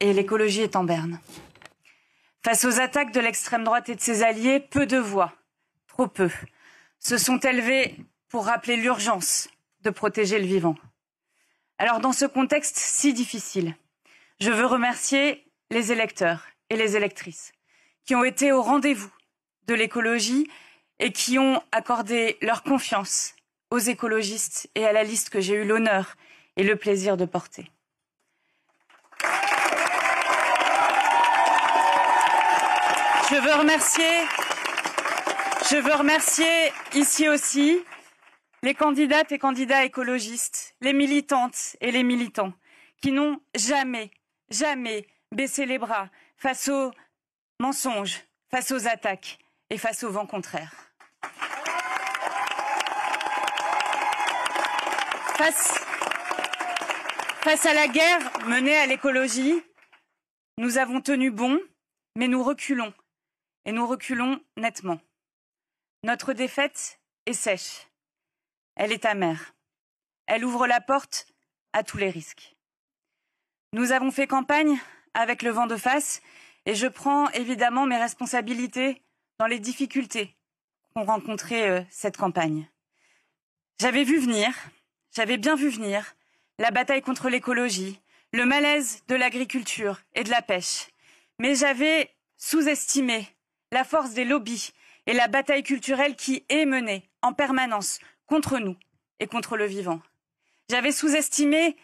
et l'écologie est en berne. Face aux attaques de l'extrême droite et de ses alliés, peu de voix, trop peu, se sont élevées pour rappeler l'urgence de protéger le vivant. Alors dans ce contexte si difficile, je veux remercier les électeurs et les électrices qui ont été au rendez-vous de l'écologie et qui ont accordé leur confiance aux écologistes et à la liste que j'ai eu l'honneur et le plaisir de porter. Je veux remercier, je veux remercier ici aussi les candidates et candidats écologistes, les militantes et les militants qui n'ont jamais, jamais baissé les bras face aux mensonges, face aux attaques et face au vent contraire. face à la guerre menée à l'écologie, nous avons tenu bon, mais nous reculons et nous reculons nettement. Notre défaite est sèche. Elle est amère. Elle ouvre la porte à tous les risques. Nous avons fait campagne avec le vent de face et je prends évidemment mes responsabilités dans les difficultés qu'ont rencontrées euh, cette campagne. J'avais vu venir, j'avais bien vu venir, la bataille contre l'écologie, le malaise de l'agriculture et de la pêche. Mais j'avais sous-estimé la force des lobbies et la bataille culturelle qui est menée en permanence contre nous et contre le vivant. J'avais sous-estimé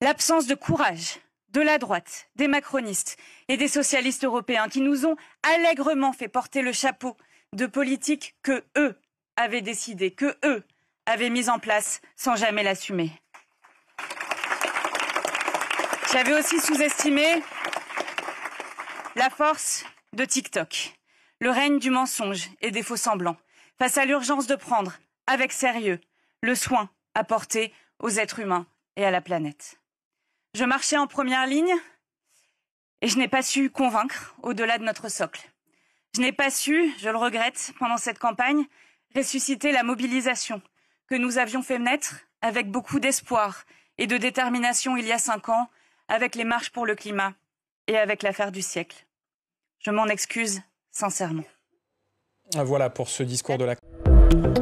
l'absence de courage de la droite, des macronistes et des socialistes européens qui nous ont allègrement fait porter le chapeau de politiques que eux avaient décidé, que eux avaient mis en place sans jamais l'assumer. J'avais aussi sous-estimé la force de TikTok, le règne du mensonge et des faux semblants, face à l'urgence de prendre, avec sérieux, le soin apporté aux êtres humains et à la planète. Je marchais en première ligne et je n'ai pas su convaincre au-delà de notre socle. Je n'ai pas su, je le regrette, pendant cette campagne, ressusciter la mobilisation que nous avions fait naître avec beaucoup d'espoir et de détermination il y a cinq ans, avec les marches pour le climat et avec l'affaire du siècle. Je m'en excuse sincèrement. Ah, voilà pour ce discours de la...